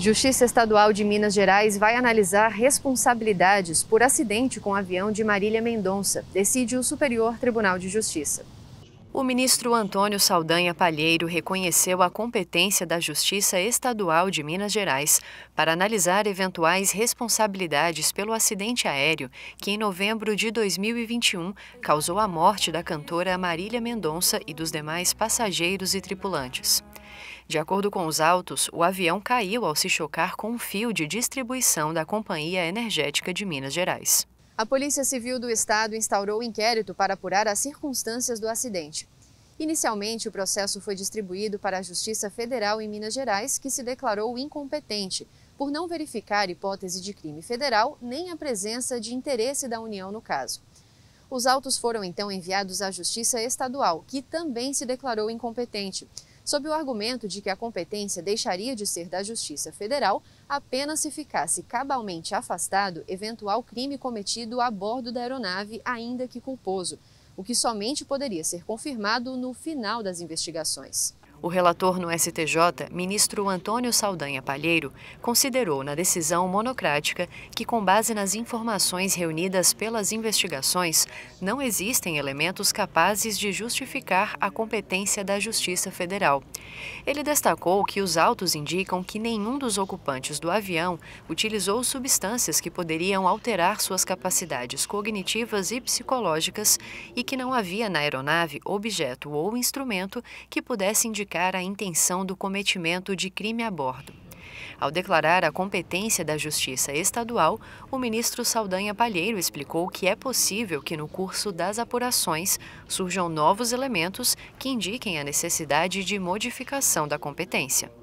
Justiça Estadual de Minas Gerais vai analisar responsabilidades por acidente com avião de Marília Mendonça, decide o Superior Tribunal de Justiça. O ministro Antônio Saldanha Palheiro reconheceu a competência da Justiça Estadual de Minas Gerais para analisar eventuais responsabilidades pelo acidente aéreo que, em novembro de 2021, causou a morte da cantora Marília Mendonça e dos demais passageiros e tripulantes. De acordo com os autos, o avião caiu ao se chocar com um fio de distribuição da Companhia Energética de Minas Gerais. A Polícia Civil do Estado instaurou o inquérito para apurar as circunstâncias do acidente. Inicialmente, o processo foi distribuído para a Justiça Federal em Minas Gerais, que se declarou incompetente por não verificar hipótese de crime federal nem a presença de interesse da União no caso. Os autos foram então enviados à Justiça Estadual, que também se declarou incompetente, sob o argumento de que a competência deixaria de ser da Justiça Federal apenas se ficasse cabalmente afastado eventual crime cometido a bordo da aeronave, ainda que culposo, o que somente poderia ser confirmado no final das investigações. O relator no STJ, ministro Antônio Saldanha Palheiro, considerou na decisão monocrática que, com base nas informações reunidas pelas investigações, não existem elementos capazes de justificar a competência da Justiça Federal. Ele destacou que os autos indicam que nenhum dos ocupantes do avião utilizou substâncias que poderiam alterar suas capacidades cognitivas e psicológicas e que não havia na aeronave objeto ou instrumento que pudesse indicar justificar a intenção do cometimento de crime a bordo. Ao declarar a competência da Justiça Estadual, o ministro Saldanha Palheiro explicou que é possível que no curso das apurações surjam novos elementos que indiquem a necessidade de modificação da competência.